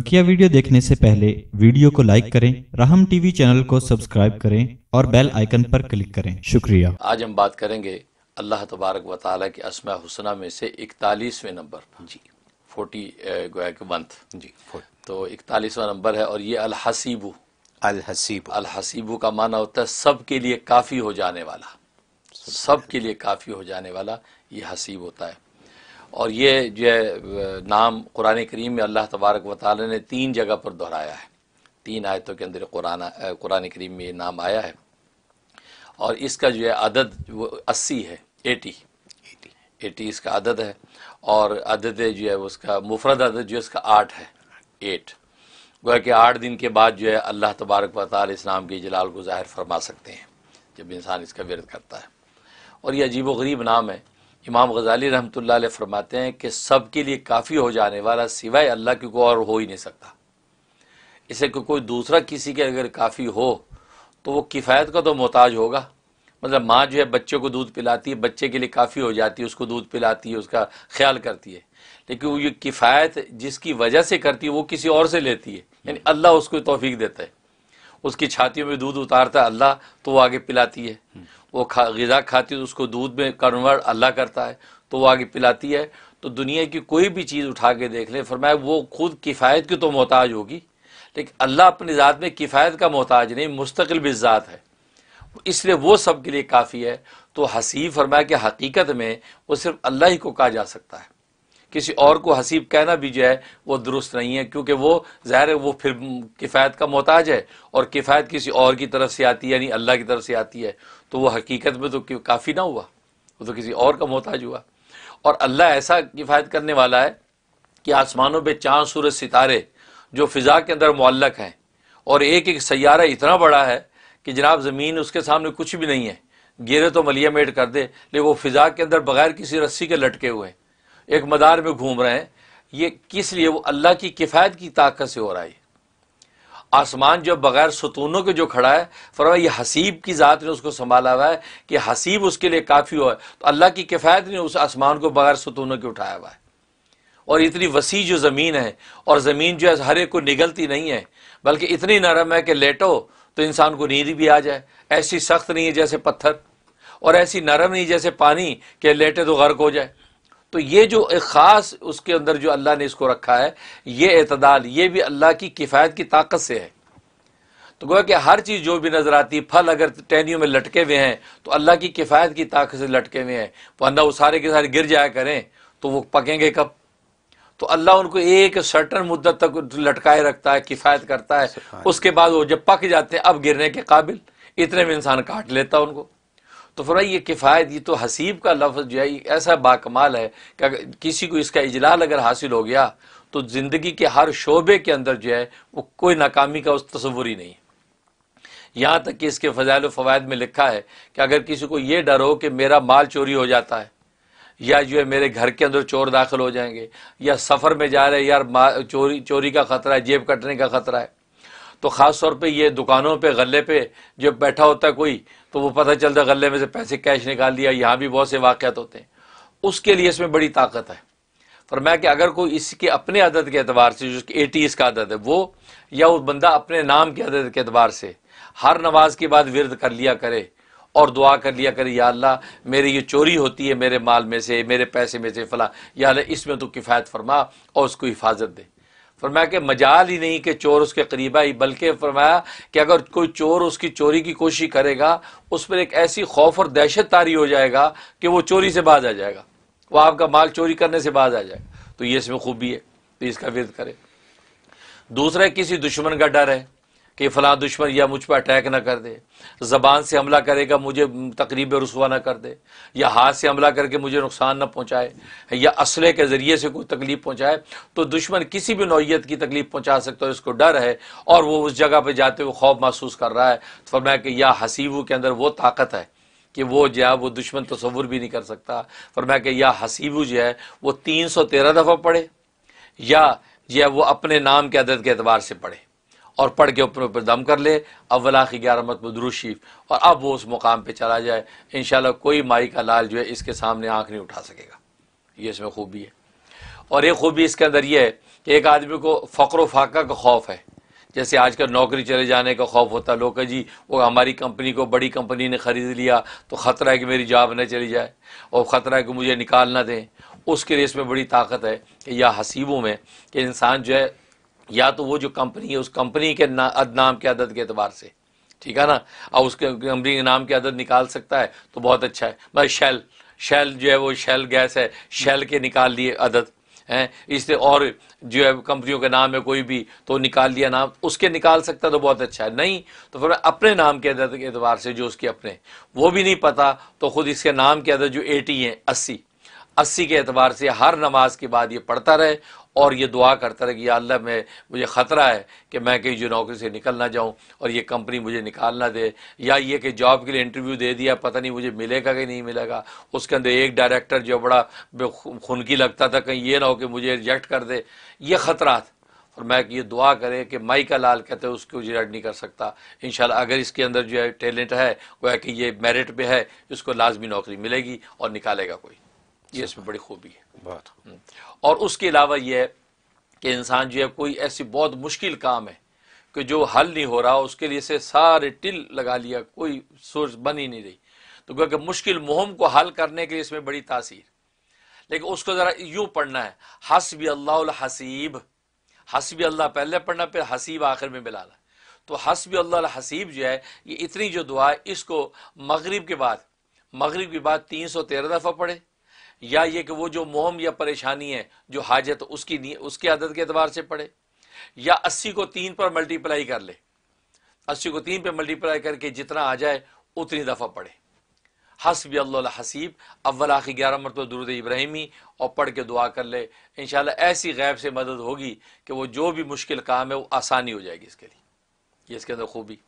बकिया वीडियो देखने से पहले वीडियो को लाइक करें राहम टीवी चैनल को सब्सक्राइब करें और बेल आइकन पर क्लिक करें शुक्रिया आज हम बात करेंगे अल्लाह तबारक व ताली के असमा हुसना में से इकतालीसवें नंबर जी फोर्टी गोया के मंथ जी तो इकतालीसवा नंबर है और ये अलहसीबू अलहसीबू अलहसीबू का माना होता है सब के लिए काफ़ी हो जाने वाला सब के लिए काफ़ी हो जाने वाला ये हसीब होता है और ये जो है नाम कुरान करीम में अल्लाह तबारक व ने तीन जगह पर दोहराया है तीन आयतों के अंदर कुरान कुरान करीम में ये नाम आया है और इसका जो है अदद वो अस्सी है एटी एटी इसका अदद है और अदद जो है उसका मुफरद अदद जो है इसका आठ है एट गोया कि आठ दिन के बाद जो है अल्लाह तबारक व ताल नाम के जलाल को ज़ाहिर फरमा सकते हैं जब इंसान इसका व्यर्थ करता है और ये अजीब व गरीब नाम है इमाम गजाली रहमत फरमाते हैं कि सब के लिए काफ़ी हो जाने वाला सिवाय अल्लाह के को और हो ही नहीं सकता इसे को कोई दूसरा किसी के अगर काफ़ी हो तो वो किफ़ायत का तो मोहताज होगा मतलब माँ जो है बच्चे को दूध पिलाती है बच्चे के लिए काफ़ी हो जाती है उसको दूध पिलाती है उसका ख्याल करती है लेकिन ये किफ़ायत जिसकी वजह से करती है वो किसी और से लेती है यानी अल्लाह उसको तोफ़ी देता है उसकी छातियों में दूध उतारता है अल्लाह तो वो आगे पिलाती है वो खा गज़ा खाती है तो उसको दूध में कन्वर्ट अल्लाह करता है तो वो आगे पिलाती है तो दुनिया की कोई भी चीज़ उठा के देख ले फरमाया वो खुद किफ़ायत की तो मोहताज होगी लेकिन अल्लाह अपनी ज़ात में किफ़ायत का मोहताज नहीं मुस्तकिल ज़ात है इसलिए वो सब के लिए काफ़ी है तो हसीब फरमाया कि हकीकत में वो सिर्फ अल्लाह ही को कहा जा सकता है किसी और को हसीब कहना भी जो है वो दुरुस्त नहीं है क्योंकि वो ज़ाहिर है वो फिर किफ़ायत का मोहताज है और किफ़ायत किसी और की तरफ से आती है यानी अल्लाह की तरफ से आती है तो वो हकीकत में तो काफ़ी ना हुआ वो तो किसी और का मोहताज हुआ और अल्लाह ऐसा किफ़ायत करने वाला है कि आसमानों पर चाँद सूरज सितारे जो फ़िज़ा के अंदर मुल्लक हैं और एक एक सैारा इतना बड़ा है कि जनाब ज़मीन उसके सामने कुछ भी नहीं है गिरे तो मलिया मेट कर दे लेकिन वो फ़िज़ा के अंदर बगैर किसी रस्सी के लटके हुए हैं एक मदार में घूम रहे हैं ये किस लिए वो अल्लाह की किफ़ायत की ताकत से हो रहा है आसमान जो बगैर सतूनों के जो खड़ा है फरमा ये हसीब की ज़ात ने उसको संभाला हुआ है कि हसीब उसके लिए काफ़ी हो है तो अल्लाह की किफ़ायत ने उस आसमान को बगैर सतूनों के उठाया हुआ है और इतनी वसी जो ज़मीन है और ज़मीन जो है हर एक को निगलती नहीं है बल्कि इतनी नरम है कि लेटो तो इंसान को नींद भी आ जाए ऐसी सख्त नहीं है जैसे पत्थर और ऐसी नरम नहीं जैसे पानी कि लेटे तो गर्क हो जाए तो ये जो एक ख़ास उसके अंदर जो अल्लाह ने इसको रखा है ये अतदाल ये भी अल्लाह की किफ़ायत की ताकत से है तो गोया कि हर चीज़ जो भी नज़र आती है फल अगर टहनियों में लटके हुए हैं तो अल्लाह की किफ़ायत की ताकत से लटके हुए हैं वरना वो सारे के सारे गिर जाया करें तो वो पकेंगे कब तो अल्लाह उनको एक सर्टन मुद्दत तक लटकाए रखता है किफ़ायत करता है उसके बाद वो जब पक जाते हैं अब गिरने के काबिल इतने में इंसान काट लेता उनको तो फरा ये किफ़ायत ये तो हसीब का लफ्ज़ जो है ऐसा बाकमाल है कि अगर किसी को इसका इजलाल अगर हासिल हो गया तो ज़िंदगी के हर शोबे के अंदर जो है वो कोई नाकामी का उस तस्वुर ही नहीं यहाँ तक कि इसके फ़जाइल फ़वायद में लिखा है कि अगर किसी को ये डर हो कि मेरा माल चोरी हो जाता है या जो है मेरे घर के अंदर चोर दाखिल हो जाएंगे या सफ़र में जा रहे यार चोरी चोरी का ख़तरा है जेब कटने का ख़तरा है तो ख़ास तौर पे ये दुकानों पे गले पे जब बैठा होता है कोई तो वो पता चलता गले में से पैसे कैश निकाल लिया यहाँ भी बहुत से वाकत होते हैं उसके लिए इसमें बड़ी ताकत है फरमाया कि अगर कोई इसके अपने आदत के अतबार से जो टी का आदत है वो या वो बंदा अपने नाम की आदत के अतबार से हर नमाज के बाद विरद कर लिया करे और दुआ कर लिया करे या अल्लाह मेरी ये चोरी होती है मेरे माल में से मेरे पैसे में से फला या इसमें तो किफ़ायत फरमा और उसको हिफाजत दे फरमाया कि मजाल ही नहीं कि चोर उसके करीब आई बल्कि फरमाया कि अगर कोई चोर उसकी चोरी की कोशिश करेगा उस पर एक ऐसी खौफ और दहशत तारी हो जाएगा कि वो चोरी से बाज आ जाएगा वो आपका माल चोरी करने से बाज आ जाएगा तो ये इसमें खूबी है तो इसका विद करें दूसरा किसी दुश्मन का डर है कि फ़ला दुश्मन या मुझ पर अटैक ना कर दे ज़बान से हमला करेगा मुझे तकरीब रसुआ ना कर दे या हाथ से हमला करके मुझे नुकसान ना पहुँचाए या असले के ज़रिए से कोई तकलीफ़ पहुँचाए तो दुश्मन किसी भी नौीयत की तकलीफ़ पहुँचा सकता है उसको डर है और वो उस जगह पर जाते हुए खौफ महसूस कर रहा है तो फरमाया कि या हसीबू के अंदर वो ताकत है कि वो जो है वो दुश्मन तस्वुर भी नहीं कर सकता फरमाया कि या हसीबू जो है वो तीन सौ तेरह दफ़ा पढ़े या जो है वो अपने नाम के अदद के अतबार से पढ़े और पढ़ के अपने ऊपर दम कर ले अवला की ग्यारह मत दरूशीफ और अब वो उस मुकाम पर चला जाए इन कोई माई का लाल जो है इसके सामने आँख नहीं उठा सकेगा ये इसमें खूबी है और एक खूबी इसके अंदर यह है कि एक आदमी को फ़क्र फाका का खौफ है जैसे आजकल नौकरी चले जाने का खौफ होता है लोग जी वो हमारी कंपनी को बड़ी कंपनी ने ख़रीद लिया तो ख़तरा है कि मेरी जॉब न चली जाए और ख़तरा है कि मुझे निकाल ना दें उसके लिए इसमें बड़ी ताकत है कि या हसीबों में कि इंसान जो है या तो वो जो कंपनी है उस कंपनी के नाम के अदद के अतबार से ठीक है ना अब उसके कंपनी के नाम के अदद निकाल सकता है तो बहुत अच्छा है बस शेल शेल जो है वो शेल गैस है शेल के निकाल लिए अदद हैं इससे और जो है कंपनियों के नाम है कोई भी तो निकाल लिया नाम उसके निकाल सकता तो बहुत अच्छा है नहीं तो फिर अपने नाम के अदद के अतबार से जो उसके अपने वो भी नहीं पता तो खुद इसके नाम के अदद जो एटी है अस्सी अस्सी के एतबार से हर नमाज के बाद ये पढ़ता रहे और ये दुआ करता रहे कि या अल्लाह मैं मुझे ख़तरा है कि मैं कहीं जो नौकरी से निकल ना जाऊँ और ये कंपनी मुझे निकाल ना दे या ये कि जॉब के लिए इंटरव्यू दे दिया पता नहीं मुझे मिलेगा कि नहीं मिलेगा उसके अंदर एक डायरेक्टर जो बड़ा खुनकी लगता था कहीं ये ना हो कि मुझे रिजेक्ट कर दे ये ख़तरा और मैं ये दुआ करे कि माई का लाल कहते हैं उसको रिजेक्ट नहीं कर सकता इन अगर इसके अंदर जो है टैलेंट है वह कि ये मेरिट पर है इसको लाजमी नौकरी मिलेगी और निकालेगा कोई ये इसमें बड़ी खूबी है बहुत हम्म। और उसके अलावा यह है कि इंसान जो है कोई ऐसी बहुत मुश्किल काम है कि जो हल नहीं हो रहा उसके लिए से सारे टिल लगा लिया कोई सोर्स बन ही नहीं रही तो क्योंकि मुश्किल मुहम को हल करने के लिए इसमें बड़ी तासीर लेकिन उसको ज़रा यूँ पढ़ना है हसबी अल्लाह हसीब हसबी अल्लाह पहले पढ़ना फिर हसीब आखिर में मिलाना तो हसबी अल्लाह हसीब जो है ये इतनी जो दुआ है इसको मगरब के बाद मगरब के बाद तीन सौ तेरह दफ़ा पढ़े या ये कि वो जो मोहम या परेशानी है जो हाजत उसकी नहीं उसके आदत के अतबार से पढ़े या अस्सी को तीन पर मल्टीप्लाई कर ले अस्सी को तीन पर मल्टीप्लाई करके जितना आ जाए उतनी दफ़ा पढ़े हसब हसीब अव्वल आखिर ग्यारह मरतब दुरुद इब्राहिमी और पढ़ के दुआ कर ले इन ऐसी गैब से मदद होगी कि वो जो भी मुश्किल काम है वो आसानी हो जाएगी इसके लिए ये इसके अंदर खूबी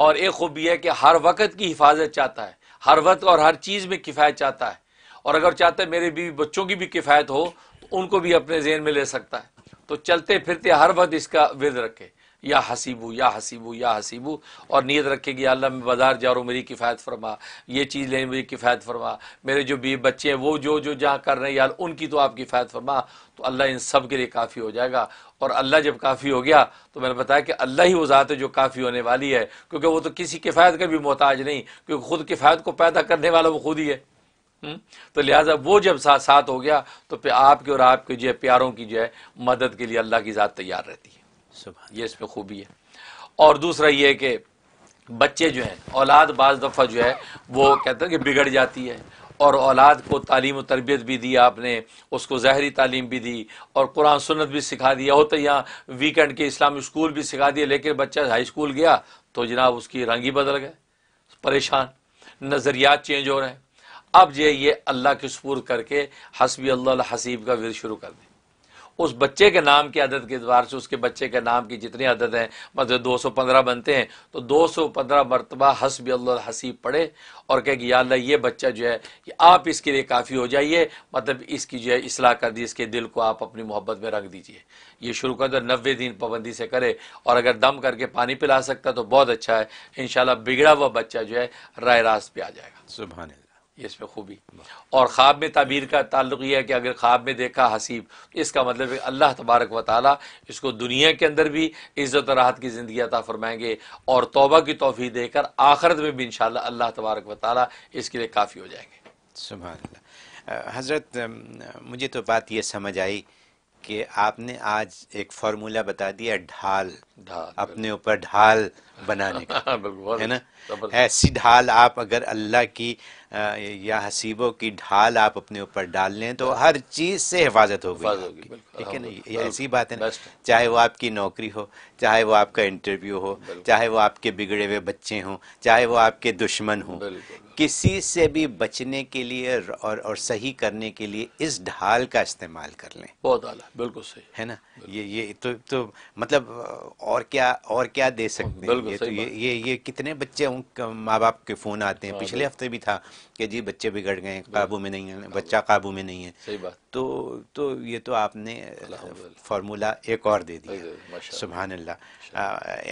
और एक खूबी है कि हर वक्त की हिफाजत चाहता है हर वक्त और हर चीज़ में किफ़ायत चाहता है और अगर चाहते हैं मेरे बीवी बच्चों की भी किफ़ायत हो तो उनको भी अपने जहन में ले सकता है तो चलते फिरते हर वक्त इसका विद रखे या हसीबू या हसीबू या हसीबू और नीयत रखेगी अल्लाह मैं बाज़ार जा रहा हूँ मेरी किफ़ायत फरमा ये चीज़ लें मेरी किफ़ायत फरमा मेरे जो बीवी बच्चे हैं वो जो जो जहाँ कर रहे हैं यार उनकी तो आप किफ़ायत फरमा तो अल्लाह इन सब के लिए काफ़ी हो जाएगा और अल्लाह जब काफ़ी हो गया तो मैंने बताया कि अल्लाह ही वो ज़ात है जो काफ़ी होने वाली है क्योंकि वो तो किसी किफ़ायत का भी मोहताज नहीं क्योंकि ख़ुद किफ़ायत को पैदा करने वाला वो खुद ही है हम्म? तो लिहाजा वो जब साथ साथ हो गया तो फिर आपके और आपके जो है प्यारों की जो है मदद के लिए अल्लाह की ज़ात तैयार रहती है सुबह ये इसमें खूबी है और दूसरा ये कि बच्चे जो हैं औलाद बाज दफ़ा जो है वो कहते हैं कि बिगड़ जाती है और औलाद को तालीम और तरबियत भी दी आपने उसको जहरी तालीम भी दी और कुरान सुनत भी सिखा दिया तो यहाँ वीकेंड के इस्लामी स्कूल भी सिखा दिए लेकिन बच्चा हाई स्कूल गया तो जनाब उसकी रंग ही बदल गए परेशान नज़रियात चेंज हो रहे हैं अब जो ये अल्लाह के स्पूर करके हसबी अल्लाह हसीब का वीर शुरू कर दें उस बच्चे के नाम की आदत के एतबार से उसके बच्चे के नाम की जितनी आदत है मतलब दो सौ पंद्रह बनते हैं तो दो सौ पंद्रह मरतबा हसब अल्ला हसीब पढ़े और कहे कि या ये बच्चा जो है कि आप इसके लिए काफ़ी हो जाइए मतलब इसकी जो है इसलाह कर दी इसके दिल को आप अपनी मोहब्बत में रख दीजिए ये शुरू कर दो नबे दिन पाबंदी से करे और अगर दम करके पानी पिला सकता तो बहुत अच्छा है इन शाला बिगड़ा हुआ बच्चा जो है राय रास्त पर आ जाएगा सुबह ये इसमें खूबी और ख्वाब में तबीर का ताल्लुक यह है कि अगर ख्वाब में देखा हसीब तो इसका मतलब है अल्लाह तबारक व ताली इसको दुनिया के अंदर भी इज़्ज़त राहत की ज़िंदगी अता फरमाएंगे और तोबा की तोफ़ी देकर आखिरत में भी इन अल्लाह तबारक व ताली इसके लिए काफ़ी हो जाएंगे सुबह हज़रत मुझे तो बात यह समझ आई कि आपने आज एक फार्मूला बता दिया ढाल अपने ऊपर ढाल बनाने का हाँ, है ना ऐसी ढाल आप अगर अल्लाह की आ, या हसीबों की ढाल आप अपने ऊपर डाल लें तो हर चीज़ से हिफाजत होगी ठीक है ना हाँ, ये ऐसी बात है ना चाहे वो आपकी नौकरी हो चाहे वो आपका इंटरव्यू हो चाहे वो आपके बिगड़े हुए बच्चे हों चाहे वो आपके दुश्मन हों किसी से भी बचने के लिए और और सही करने के लिए इस ढाल का इस्तेमाल कर लें बहुत आला बिल्कुल सही है ना ये ये तो तो मतलब और क्या और क्या दे सकते हैं ये तो ये, ये ये कितने बच्चे माँ बाप के फ़ोन आते हैं हाँ, पिछले हफ्ते भी था कि जी बच्चे बिगड़ गए काबू में नहीं है हाँ, बच्चा काबू में नहीं है सही बात तो तो ये तो आपने फार्मूला एक और दे दिया सुबहान अल्लाह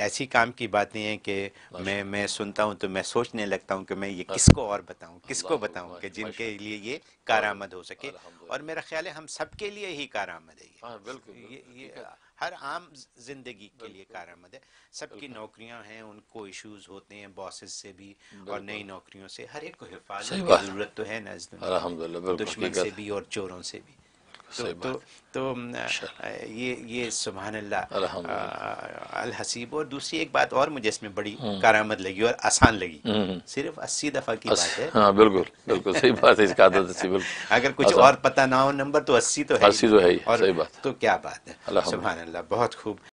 ऐसी काम की बातें हैं कि मैं मैं सुनता हूँ तो मैं सोचने लगता हूँ कि मैं ये किसको और बताऊँ किसको बताऊँ कि जिनके लिए ये कारामद हो सके और मेरा ख्याल है हम सब लिए ही कारामद है ये हाँ, हर आम जिंदगी के लिए कारामद है सबकी नौकरियां हैं उनको इश्यूज होते हैं बॉसेस से भी और नई नौकरियों से हर एक को हिफाजत की जरूरत तो है ना दुश्मन से भी और चोरों से भी तो, तो, तो ये ये सुबहान हसीब और दूसरी एक बात और मुझे इसमें बड़ी हम्म। कारामद लगी और आसान लगी हम्म, हम्म। सिर्फ अस्सी दफ़ा की अस, बात है हाँ बिल्कुल बिल्कुल सही बात है इसका आदत अच्छी बिल्कुल अगर कुछ और पता ना हो नंबर तो अस्सी तो है अस्सी तो है ही सही बात तो क्या बात है सुबहान अल्लाह बहुत खूब